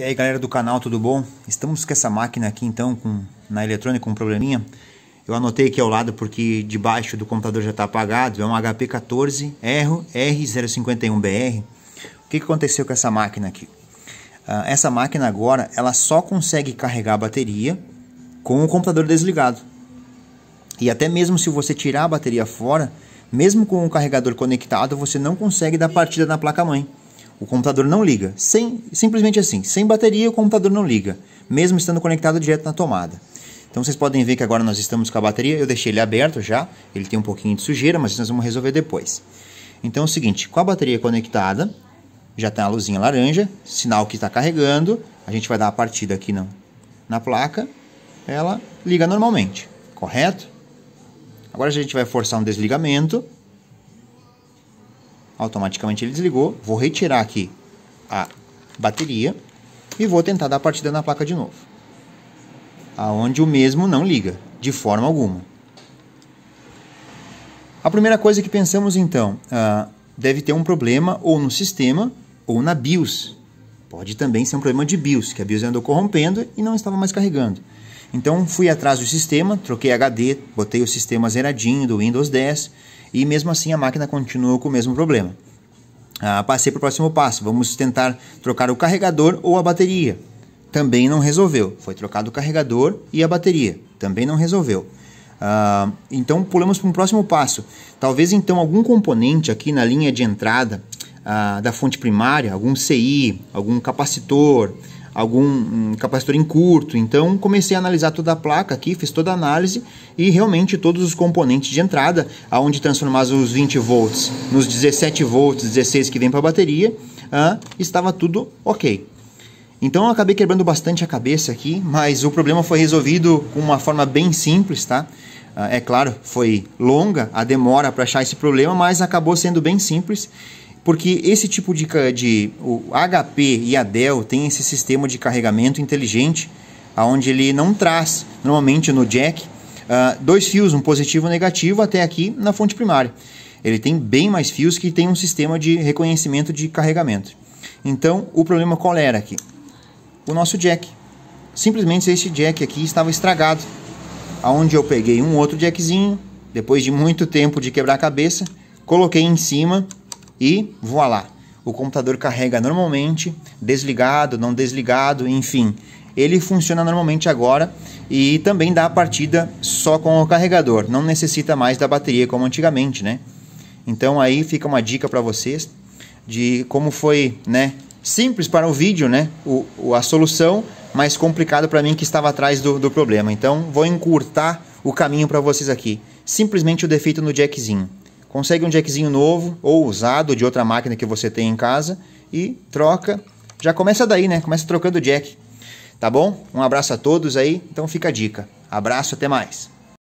E aí galera do canal, tudo bom? Estamos com essa máquina aqui então, com, na eletrônica, com um probleminha. Eu anotei aqui ao lado porque debaixo do computador já está apagado. É um HP 14 R051BR. O que, que aconteceu com essa máquina aqui? Ah, essa máquina agora, ela só consegue carregar a bateria com o computador desligado. E até mesmo se você tirar a bateria fora, mesmo com o carregador conectado, você não consegue dar partida na placa-mãe. O computador não liga. Sem, simplesmente assim, sem bateria o computador não liga, mesmo estando conectado direto na tomada. Então vocês podem ver que agora nós estamos com a bateria, eu deixei ele aberto já, ele tem um pouquinho de sujeira, mas nós vamos resolver depois. Então é o seguinte, com a bateria conectada, já tem tá a luzinha laranja, sinal que está carregando, a gente vai dar a partida aqui na, na placa, ela liga normalmente, correto? Agora a gente vai forçar um desligamento, Automaticamente ele desligou. Vou retirar aqui a bateria e vou tentar dar partida na placa de novo. Aonde o mesmo não liga, de forma alguma. A primeira coisa que pensamos então, ah, deve ter um problema ou no sistema ou na BIOS. Pode também ser um problema de BIOS, que a BIOS andou corrompendo e não estava mais carregando. Então fui atrás do sistema, troquei HD, botei o sistema zeradinho do Windows 10 e mesmo assim a máquina continuou com o mesmo problema. Ah, passei para o próximo passo, vamos tentar trocar o carregador ou a bateria. Também não resolveu, foi trocado o carregador e a bateria, também não resolveu. Ah, então pulamos para um próximo passo. Talvez então algum componente aqui na linha de entrada ah, da fonte primária, algum CI, algum capacitor, algum um capacitor em curto. Então comecei a analisar toda a placa aqui, fiz toda a análise e realmente todos os componentes de entrada, aonde transformar os 20 volts nos 17 volts, 16 que vem para a bateria, ah, estava tudo ok. Então eu acabei quebrando bastante a cabeça aqui, mas o problema foi resolvido com uma forma bem simples, tá? Ah, é claro, foi longa a demora para achar esse problema, mas acabou sendo bem simples porque esse tipo de, de o HP e a Dell tem esse sistema de carregamento inteligente, aonde ele não traz normalmente no jack uh, dois fios, um positivo e um negativo até aqui na fonte primária. Ele tem bem mais fios que tem um sistema de reconhecimento de carregamento. Então, o problema qual era aqui? O nosso jack. Simplesmente esse jack aqui estava estragado. Aonde eu peguei um outro jackzinho, depois de muito tempo de quebrar cabeça, coloquei em cima e voilá. O computador carrega normalmente, desligado, não desligado, enfim. Ele funciona normalmente agora e também dá a partida só com o carregador, não necessita mais da bateria como antigamente, né? Então aí fica uma dica para vocês de como foi, né, simples para o vídeo, né? O, o a solução, mas complicado para mim que estava atrás do, do problema. Então, vou encurtar o caminho para vocês aqui. Simplesmente o defeito no jackzinho consegue um jackzinho novo ou usado de outra máquina que você tem em casa e troca. Já começa daí, né? Começa trocando o jack. Tá bom? Um abraço a todos aí. Então fica a dica. Abraço, até mais.